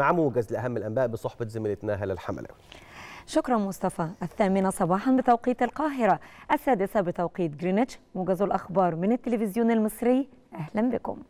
مع موجز لأهم الأنباء بصحبة زميلتنا هلا الحملاوي شكرا مصطفى الثامنة صباحا بتوقيت القاهرة السادسة بتوقيت جرينتش موجز الأخبار من التلفزيون المصري أهلا بكم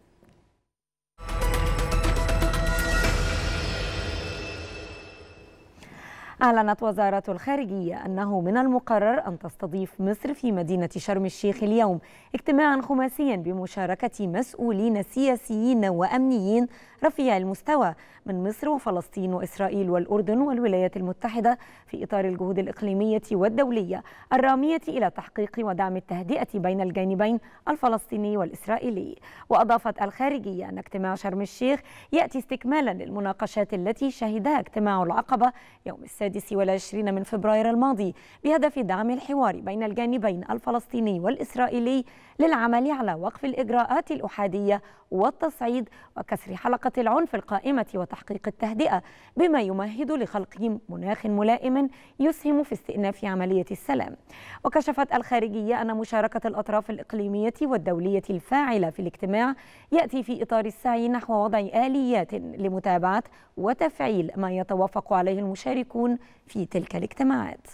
أعلنت وزارة الخارجية أنه من المقرر أن تستضيف مصر في مدينة شرم الشيخ اليوم اجتماعا خماسيا بمشاركة مسؤولين سياسيين وأمنيين رفيع المستوى من مصر وفلسطين وإسرائيل والأردن والولايات المتحدة في إطار الجهود الإقليمية والدولية الرامية إلى تحقيق ودعم التهدئة بين الجانبين الفلسطيني والإسرائيلي وأضافت الخارجية أن اجتماع شرم الشيخ يأتي استكمالا للمناقشات التي شهدها اجتماع العقبة يوم السادس السادس والعشرين من فبراير الماضي بهدف دعم الحوار بين الجانبين الفلسطيني والإسرائيلي للعمل على وقف الإجراءات الأحادية والتصعيد وكسر حلقة العنف القائمة وتحقيق التهدئة بما يمهد لخلق مناخ ملائم يسهم في استئناف عملية السلام وكشفت الخارجية أن مشاركة الأطراف الإقليمية والدولية الفاعلة في الاجتماع يأتي في إطار السعي نحو وضع آليات لمتابعة وتفعيل ما يتوافق عليه المشاركون في تلك الاجتماعات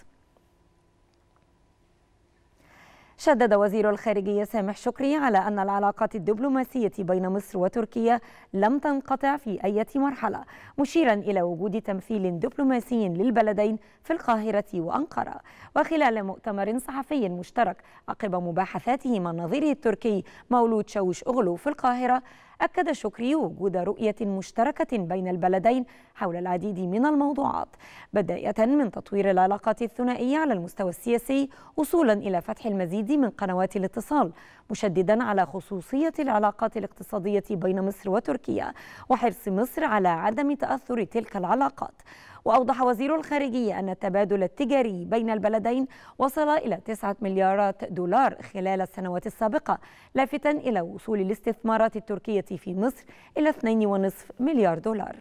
شدد وزير الخارجية سامح شكري على أن العلاقات الدبلوماسية بين مصر وتركيا لم تنقطع في أي مرحلة مشيرا إلى وجود تمثيل دبلوماسي للبلدين في القاهرة وأنقرة وخلال مؤتمر صحفي مشترك عقب مباحثاته مع النظير التركي مولود شوش أغلو في القاهرة أكد شكري وجود رؤية مشتركة بين البلدين حول العديد من الموضوعات بداية من تطوير العلاقات الثنائية على المستوى السياسي وصولا إلى فتح المزيد من قنوات الاتصال مشددا على خصوصية العلاقات الاقتصادية بين مصر وتركيا وحرص مصر على عدم تأثر تلك العلاقات وأوضح وزير الخارجية أن التبادل التجاري بين البلدين وصل إلى 9 مليارات دولار خلال السنوات السابقة لافتا إلى وصول الاستثمارات التركية في مصر إلى 2.5 مليار دولار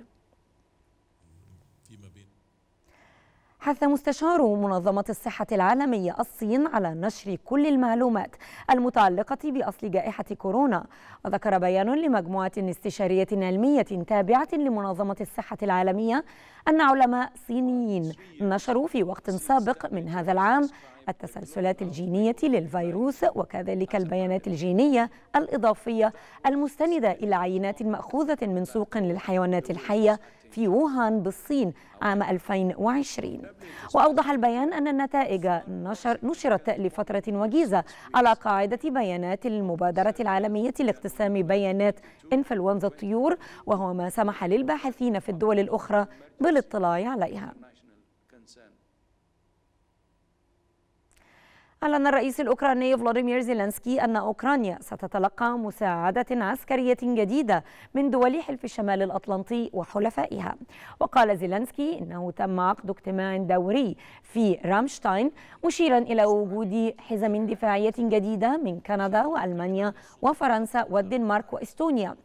حث مستشار منظمة الصحة العالمية الصين على نشر كل المعلومات المتعلقة بأصل جائحة كورونا وذكر بيان لمجموعة استشارية علمية تابعة لمنظمة الصحة العالمية أن علماء صينيين نشروا في وقت سابق من هذا العام التسلسلات الجينية للفيروس وكذلك البيانات الجينية الإضافية المستندة إلى عينات مأخوذة من سوق للحيوانات الحية في ووهان بالصين عام 2020 وأوضح البيان أن النتائج نشر نشرت لفترة وجيزة على قاعدة بيانات المبادرة العالمية لاقتسام بيانات إنفلونزا الطيور وهو ما سمح للباحثين في الدول الأخرى بالاطلاع عليها أعلن الرئيس الأوكراني فلاديمير زيلنسكي أن أوكرانيا ستتلقى مساعدة عسكرية جديدة من دول حلف الشمال الأطلنطي وحلفائها وقال زيلنسكي أنه تم عقد اجتماع دوري في رامشتاين مشيرا إلى وجود حزم دفاعية جديدة من كندا وألمانيا وفرنسا والدنمارك وإستونيا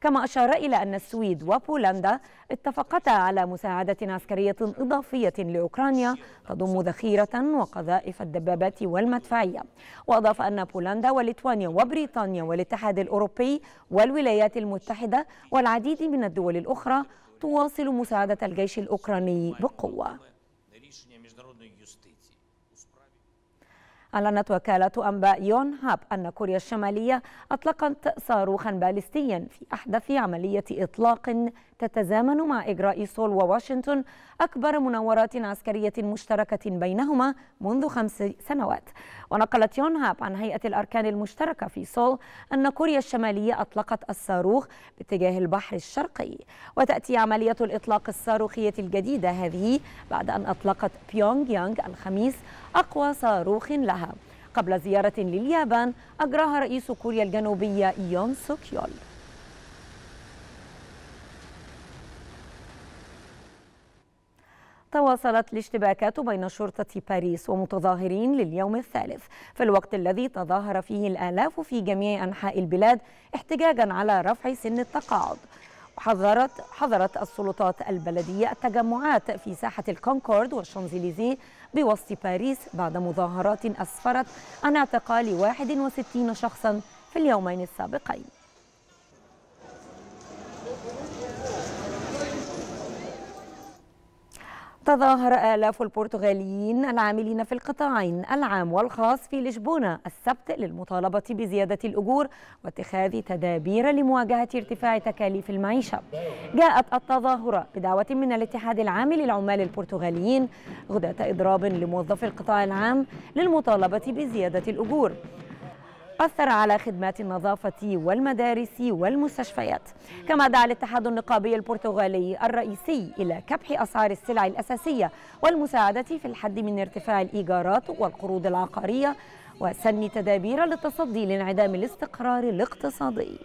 كما أشار إلى أن السويد وبولندا اتفقتا على مساعدة عسكرية إضافية لأوكرانيا تضم ذخيرة وقذائف الدبابات والمدفعية وأضاف أن بولندا وليتوانيا وبريطانيا والاتحاد الأوروبي والولايات المتحدة والعديد من الدول الأخرى تواصل مساعدة الجيش الأوكراني بقوة أعلنت وكالة أنباء يون هاب أن كوريا الشمالية أطلقت صاروخا باليستيا في أحدث عملية إطلاق تتزامن مع إجراء سول وواشنطن أكبر مناورات عسكرية مشتركة بينهما منذ خمس سنوات ونقلت يون هاب عن هيئة الأركان المشتركة في سول أن كوريا الشمالية أطلقت الصاروخ باتجاه البحر الشرقي وتأتي عملية الإطلاق الصاروخية الجديدة هذه بعد أن أطلقت بيونغ يانغ الخميس أقوى صاروخ لها قبل زيارة لليابان أجراها رئيس كوريا الجنوبية يون سوك يول تواصلت الاشتباكات بين شرطة باريس ومتظاهرين لليوم الثالث في الوقت الذي تظاهر فيه الآلاف في جميع أنحاء البلاد احتجاجا على رفع سن التقاعد حذرت حظرت السلطات البلدية التجمعات في ساحة الكونكورد والشانزليزيه بوسط باريس بعد مظاهرات أسفرت عن اعتقال 61 شخصا في اليومين السابقين تظاهر آلاف البرتغاليين العاملين في القطاعين العام والخاص في لشبونة السبت للمطالبة بزيادة الأجور واتخاذ تدابير لمواجهة ارتفاع تكاليف المعيشة جاءت التظاهرة بدعوة من الاتحاد العام للعمال البرتغاليين غداة إضراب لموظفي القطاع العام للمطالبة بزيادة الأجور أثر على خدمات النظافة والمدارس والمستشفيات كما دعا الاتحاد النقابي البرتغالي الرئيسي إلى كبح أسعار السلع الأساسية والمساعدة في الحد من ارتفاع الإيجارات والقروض العقارية وسن تدابير للتصدي لانعدام الاستقرار الاقتصادي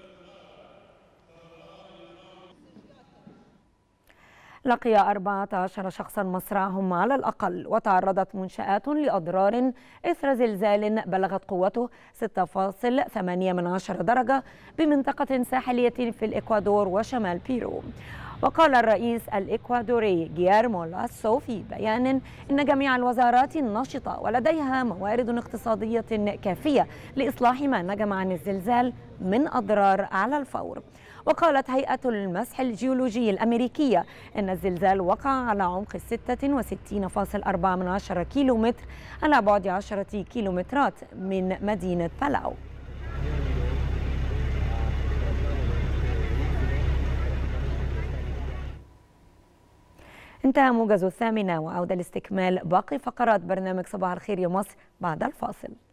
لقي 14 شخصا مصرعهم على الأقل وتعرضت منشآت لأضرار إثر زلزال بلغت قوته 6.8 من عشر درجة بمنطقة ساحلية في الإكوادور وشمال بيرو وقال الرئيس الإكوادوري جيارمو لاسو في بيان إن جميع الوزارات النشطة ولديها موارد اقتصادية كافية لإصلاح ما نجم عن الزلزال من أضرار على الفور وقالت هيئة المسح الجيولوجي الأمريكية أن الزلزال وقع على عمق 66.4 كيلو على بعد 10 كيلومترات من مدينة بالاو انتهى موجز الثامنة وعودة لاستكمال باقي فقرات برنامج صباح الخير يا مصر بعد الفاصل